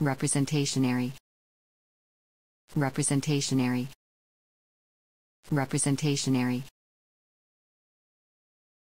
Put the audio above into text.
representationary representationary representationary